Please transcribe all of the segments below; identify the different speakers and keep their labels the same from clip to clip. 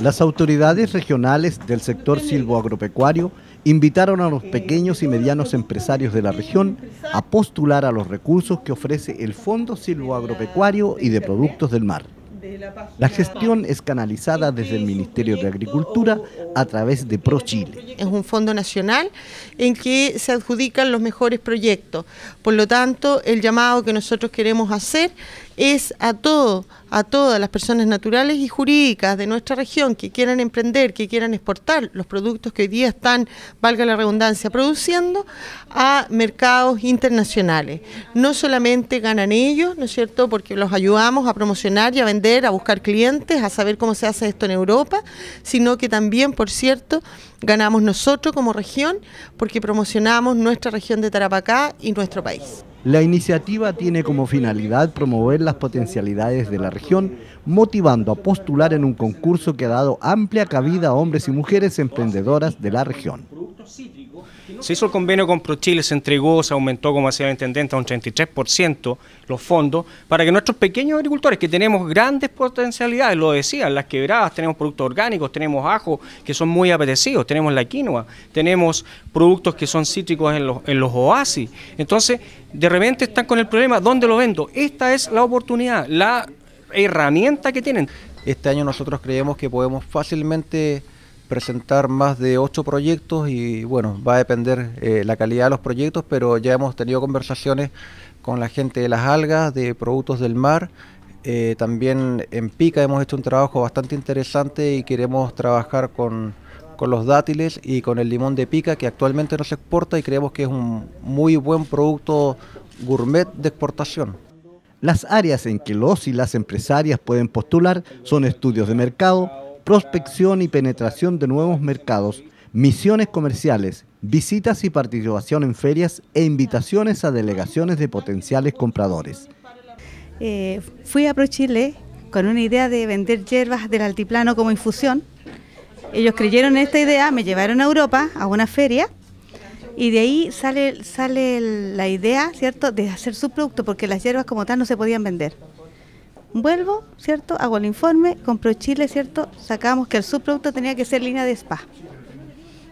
Speaker 1: Las autoridades regionales del sector silvoagropecuario invitaron a los pequeños y medianos empresarios de la región a postular a los recursos que ofrece el Fondo Silvoagropecuario y de Productos del Mar. La gestión es canalizada desde el Ministerio de Agricultura a través de ProChile
Speaker 2: es un fondo nacional en que se adjudican los mejores proyectos. Por lo tanto, el llamado que nosotros queremos hacer es a todo, a todas las personas naturales y jurídicas de nuestra región que quieran emprender, que quieran exportar los productos que hoy día están, valga la redundancia, produciendo a mercados internacionales. No solamente ganan ellos, ¿no es cierto?, porque los ayudamos a promocionar y a vender, a buscar clientes, a saber cómo se hace esto en Europa, sino que también, por cierto, ganamos nosotros como región porque promocionamos nuestra región de Tarapacá y nuestro país.
Speaker 1: La iniciativa tiene como finalidad promover las potencialidades de la región, motivando a postular en un concurso que ha dado amplia cabida a hombres y mujeres emprendedoras de la región.
Speaker 3: Se hizo el convenio con ProChile, se entregó, se aumentó, como hacía el intendente, a un 33% los fondos para que nuestros pequeños agricultores, que tenemos grandes potencialidades, lo decían, las quebradas, tenemos productos orgánicos, tenemos ajo, que son muy apetecidos, tenemos la quinoa, tenemos productos que son cítricos los, en los oasis. Entonces, de repente están con el problema, ¿dónde lo vendo? Esta es la oportunidad, la herramienta que tienen. Este año nosotros
Speaker 4: creemos que podemos fácilmente presentar más de ocho proyectos y bueno, va a depender eh, la calidad de los proyectos, pero ya hemos tenido conversaciones con la gente de las algas, de productos del mar. Eh, también en Pica hemos hecho un trabajo bastante interesante y queremos trabajar con, con los dátiles y con el limón de Pica que actualmente no se exporta y creemos que es un muy buen producto gourmet de exportación.
Speaker 1: Las áreas en que los y las empresarias pueden postular son estudios de mercado, prospección y penetración de nuevos mercados, misiones comerciales, visitas y participación en ferias e invitaciones a delegaciones de potenciales compradores.
Speaker 5: Eh, fui a ProChile con una idea de vender hierbas del altiplano como infusión. Ellos creyeron en esta idea, me llevaron a Europa a una feria y de ahí sale, sale la idea, ¿cierto?, de hacer su producto porque las hierbas como tal no se podían vender. Vuelvo, ¿cierto? Hago el informe, compro Chile, ¿cierto? Sacamos que el subproducto tenía que ser línea de spa.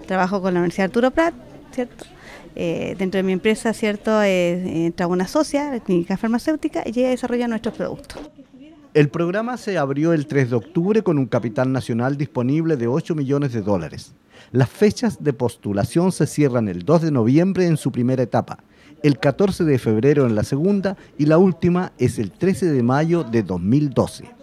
Speaker 5: Trabajo con la Universidad Arturo Prat, ¿cierto? Eh, dentro de mi empresa, ¿cierto? Eh, entra una socia, la clínica farmacéutica, y ella desarrolla nuestros productos.
Speaker 1: El programa se abrió el 3 de octubre con un capital nacional disponible de 8 millones de dólares. Las fechas de postulación se cierran el 2 de noviembre en su primera etapa, el 14 de febrero en la segunda y la última es el 13 de mayo de 2012.